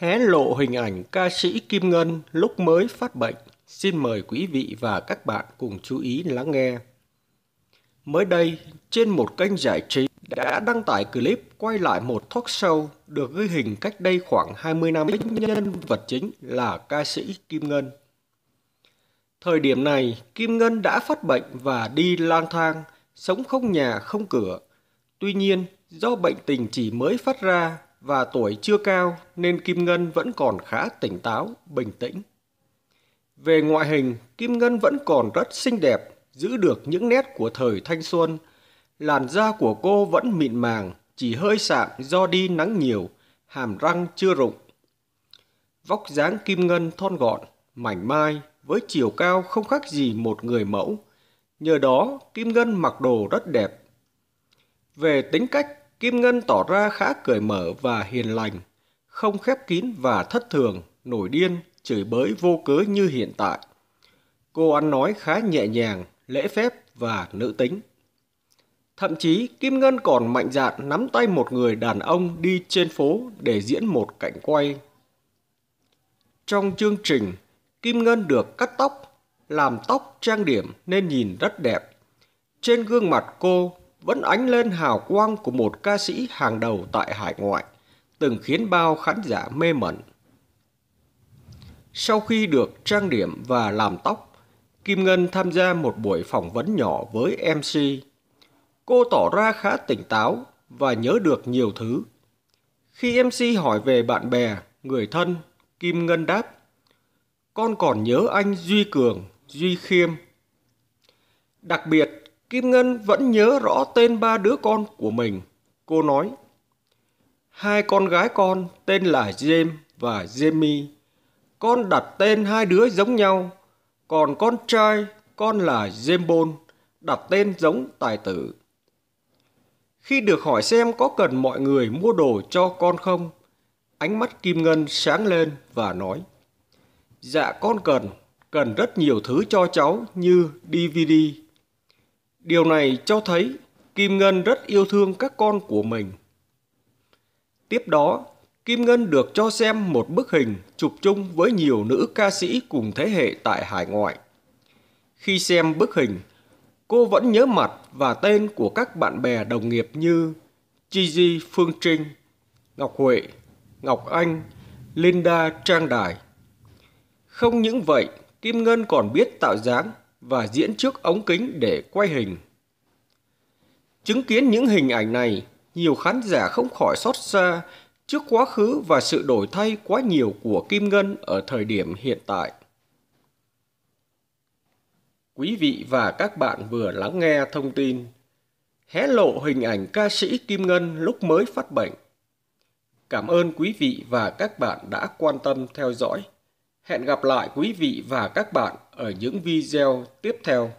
hé lộ hình ảnh ca sĩ Kim Ngân lúc mới phát bệnh. Xin mời quý vị và các bạn cùng chú ý lắng nghe. Mới đây, trên một kênh giải trí đã đăng tải clip quay lại một talk show được ghi hình cách đây khoảng 20 năm nhân vật chính là ca sĩ Kim Ngân. Thời điểm này, Kim Ngân đã phát bệnh và đi lang thang, sống không nhà không cửa. Tuy nhiên, do bệnh tình chỉ mới phát ra và tuổi chưa cao nên Kim Ngân vẫn còn khá tỉnh táo, bình tĩnh. Về ngoại hình, Kim Ngân vẫn còn rất xinh đẹp, giữ được những nét của thời thanh xuân. Làn da của cô vẫn mịn màng, chỉ hơi sạm do đi nắng nhiều, hàm răng chưa rụng. Vóc dáng Kim Ngân thon gọn, mảnh mai, với chiều cao không khác gì một người mẫu. Nhờ đó, Kim Ngân mặc đồ rất đẹp. Về tính cách, Kim Ngân tỏ ra khá cởi mở và hiền lành, không khép kín và thất thường, nổi điên, chửi bới vô cớ như hiện tại. Cô ăn nói khá nhẹ nhàng, lễ phép và nữ tính. Thậm chí Kim Ngân còn mạnh dạn nắm tay một người đàn ông đi trên phố để diễn một cảnh quay. Trong chương trình, Kim Ngân được cắt tóc, làm tóc trang điểm nên nhìn rất đẹp. Trên gương mặt cô vẫn ánh lên hào quang của một ca sĩ hàng đầu tại hải ngoại, từng khiến bao khán giả mê mẩn. Sau khi được trang điểm và làm tóc, Kim Ngân tham gia một buổi phỏng vấn nhỏ với MC. Cô tỏ ra khá tỉnh táo và nhớ được nhiều thứ. Khi MC hỏi về bạn bè, người thân, Kim Ngân đáp: "Con còn nhớ anh Duy Cường, Duy Khiêm." Đặc biệt, Kim Ngân vẫn nhớ rõ tên ba đứa con của mình. Cô nói, hai con gái con tên là James và Jamie. Con đặt tên hai đứa giống nhau, còn con trai con là James đặt tên giống tài tử. Khi được hỏi xem có cần mọi người mua đồ cho con không, ánh mắt Kim Ngân sáng lên và nói, Dạ con cần, cần rất nhiều thứ cho cháu như DVD, Điều này cho thấy Kim Ngân rất yêu thương các con của mình. Tiếp đó, Kim Ngân được cho xem một bức hình chụp chung với nhiều nữ ca sĩ cùng thế hệ tại hải ngoại. Khi xem bức hình, cô vẫn nhớ mặt và tên của các bạn bè đồng nghiệp như Gigi Phương Trinh, Ngọc Huệ, Ngọc Anh, Linda Trang Đài. Không những vậy, Kim Ngân còn biết tạo dáng và diễn trước ống kính để quay hình. Chứng kiến những hình ảnh này, nhiều khán giả không khỏi xót xa trước quá khứ và sự đổi thay quá nhiều của Kim Ngân ở thời điểm hiện tại. Quý vị và các bạn vừa lắng nghe thông tin hé lộ hình ảnh ca sĩ Kim Ngân lúc mới phát bệnh. Cảm ơn quý vị và các bạn đã quan tâm theo dõi. Hẹn gặp lại quý vị và các bạn ở những video tiếp theo.